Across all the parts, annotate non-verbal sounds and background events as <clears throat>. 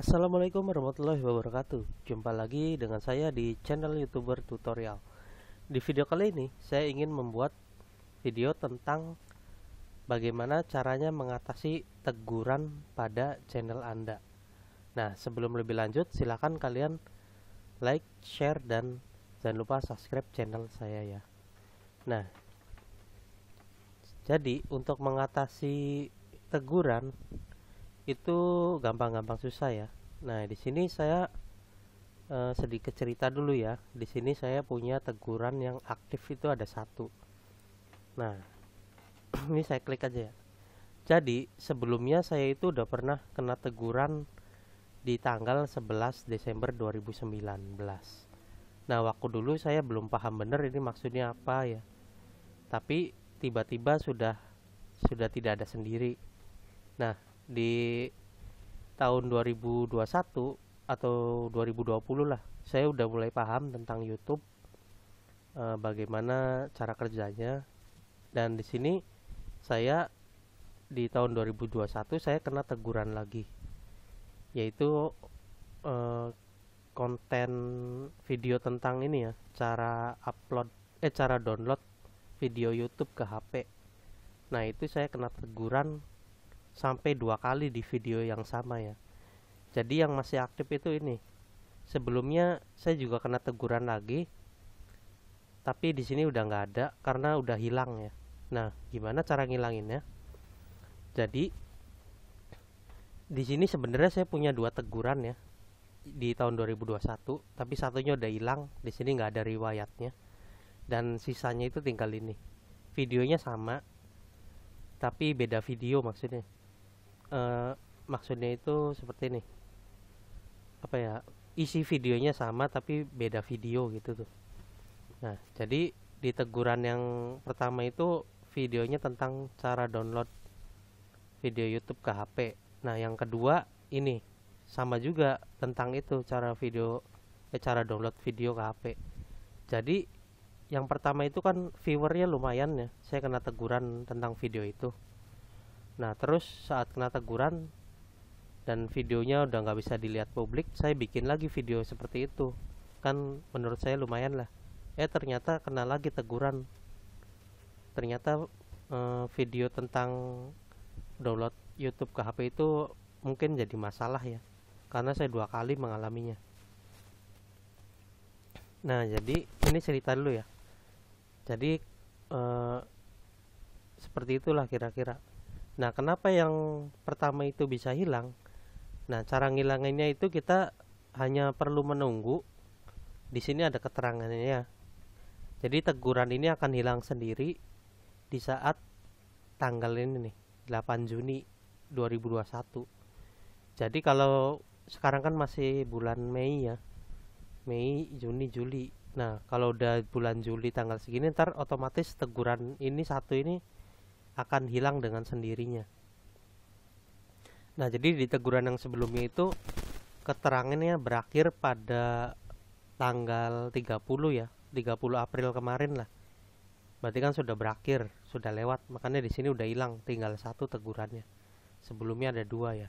Assalamualaikum warahmatullahi wabarakatuh Jumpa lagi dengan saya di channel youtuber tutorial Di video kali ini saya ingin membuat video tentang Bagaimana caranya mengatasi teguran pada channel anda Nah sebelum lebih lanjut silahkan kalian like, share, dan jangan lupa subscribe channel saya ya Nah jadi untuk mengatasi teguran itu gampang-gampang susah ya nah di sini saya eh, sedikit cerita dulu ya di sini saya punya teguran yang aktif itu ada satu nah <clears throat> ini saya klik aja ya jadi sebelumnya saya itu udah pernah kena teguran di tanggal 11 Desember 2019 nah waktu dulu saya belum paham bener ini maksudnya apa ya tapi tiba-tiba sudah sudah tidak ada sendiri nah di tahun 2021 atau 2020 lah saya udah mulai paham tentang YouTube uh, bagaimana cara kerjanya dan di sini saya di tahun 2021 saya kena teguran lagi yaitu uh, konten video tentang ini ya cara upload eh cara download video YouTube ke HP nah itu saya kena teguran sampai dua kali di video yang sama ya jadi yang masih aktif itu ini sebelumnya saya juga kena teguran lagi tapi di sini udah nggak ada karena udah hilang ya nah gimana cara ngilanginnya jadi di sini sebenarnya saya punya dua teguran ya di tahun 2021 tapi satunya udah hilang di sini nggak ada riwayatnya dan sisanya itu tinggal ini videonya sama tapi beda video maksudnya Eh, maksudnya itu seperti ini apa ya isi videonya sama tapi beda video gitu tuh nah jadi di teguran yang pertama itu videonya tentang cara download video YouTube ke HP nah yang kedua ini sama juga tentang itu cara video eh, cara download video ke HP jadi yang pertama itu kan viewernya lumayan ya saya kena teguran tentang video itu nah terus saat kena teguran dan videonya udah nggak bisa dilihat publik saya bikin lagi video seperti itu kan menurut saya lumayan lah eh ternyata kena lagi teguran ternyata eh, video tentang download YouTube ke HP itu mungkin jadi masalah ya karena saya dua kali mengalaminya nah jadi ini cerita dulu ya jadi eh, seperti itulah kira-kira Nah, kenapa yang pertama itu bisa hilang? Nah, cara ngilanginnya itu kita hanya perlu menunggu. Di sini ada keterangannya. Ya. Jadi teguran ini akan hilang sendiri di saat tanggal ini nih, 8 Juni 2021. Jadi kalau sekarang kan masih bulan Mei ya. Mei, Juni, Juli. Nah, kalau udah bulan Juli tanggal segini ntar otomatis teguran ini satu ini akan hilang dengan sendirinya. Nah, jadi di teguran yang sebelumnya itu keterangannya berakhir pada tanggal 30 ya, 30 April kemarin lah. Berarti kan sudah berakhir, sudah lewat, makanya di sini udah hilang, tinggal satu tegurannya. Sebelumnya ada dua ya.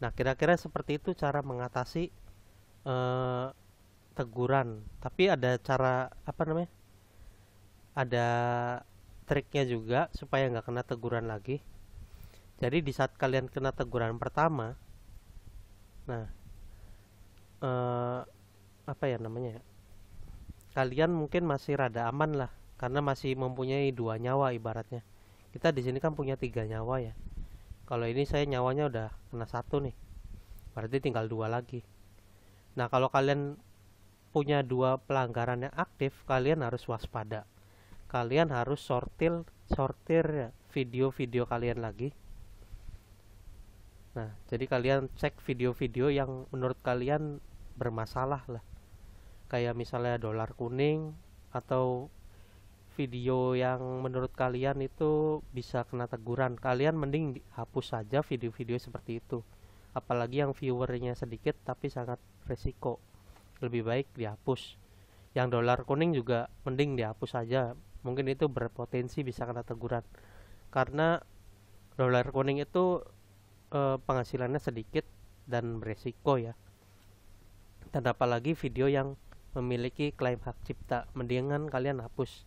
Nah, kira-kira seperti itu cara mengatasi eh, teguran. Tapi ada cara apa namanya? Ada triknya juga supaya nggak kena teguran lagi jadi di saat kalian kena teguran pertama nah eh, apa ya namanya ya? kalian mungkin masih rada aman lah karena masih mempunyai dua nyawa ibaratnya kita di sini kan punya tiga nyawa ya kalau ini saya nyawanya udah kena satu nih berarti tinggal dua lagi nah kalau kalian punya dua pelanggaran yang aktif kalian harus waspada kalian harus sortir sortir video-video kalian lagi nah jadi kalian cek video-video yang menurut kalian bermasalah lah kayak misalnya dolar kuning atau video yang menurut kalian itu bisa kena teguran kalian mending hapus saja video-video seperti itu apalagi yang viewernya sedikit tapi sangat resiko lebih baik dihapus yang dolar kuning juga mending dihapus saja mungkin itu berpotensi bisa kena teguran karena dolar kuning itu eh, penghasilannya sedikit dan beresiko ya dan apalagi video yang memiliki klaim hak cipta mendingan kalian hapus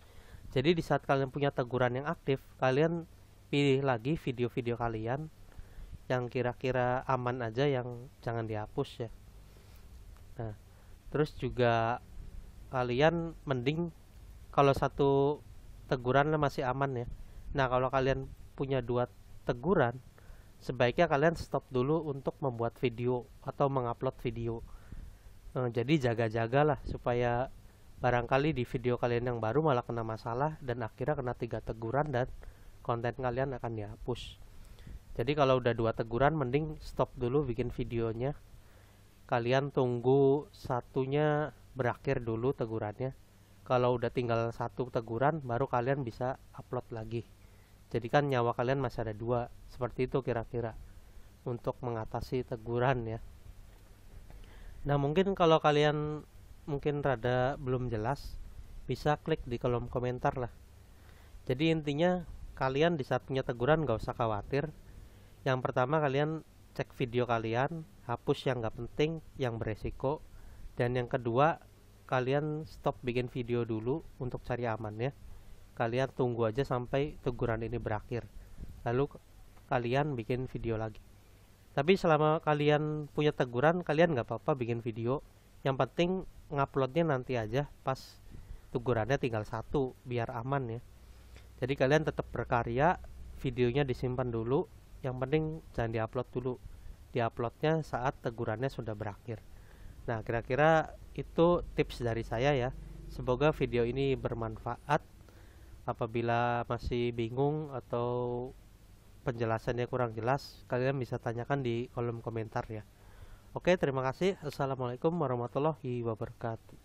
jadi di saat kalian punya teguran yang aktif kalian pilih lagi video-video kalian yang kira-kira aman aja yang jangan dihapus ya nah terus juga kalian mending kalau satu teguran masih aman ya nah kalau kalian punya dua teguran sebaiknya kalian stop dulu untuk membuat video atau mengupload video nah, jadi jaga-jagalah supaya barangkali di video kalian yang baru malah kena masalah dan akhirnya kena tiga teguran dan konten kalian akan dihapus jadi kalau udah dua teguran mending stop dulu bikin videonya kalian tunggu satunya berakhir dulu tegurannya kalau udah tinggal satu teguran baru kalian bisa upload lagi Jadi kan nyawa kalian masih ada dua seperti itu kira-kira untuk mengatasi teguran ya nah mungkin kalau kalian mungkin rada belum jelas bisa klik di kolom komentar lah jadi intinya kalian di saat punya teguran gak usah khawatir yang pertama kalian cek video kalian hapus yang gak penting yang beresiko dan yang kedua kalian stop bikin video dulu untuk cari aman ya kalian tunggu aja sampai teguran ini berakhir lalu kalian bikin video lagi tapi selama kalian punya teguran kalian nggak apa-apa bikin video yang penting nguploadnya nanti aja pas tegurannya tinggal satu biar aman ya jadi kalian tetap berkarya videonya disimpan dulu yang penting jangan diupload dulu diuploadnya saat tegurannya sudah berakhir nah kira-kira itu tips dari saya ya semoga video ini bermanfaat apabila masih bingung atau penjelasannya kurang jelas kalian bisa tanyakan di kolom komentar ya oke terima kasih assalamualaikum warahmatullahi wabarakatuh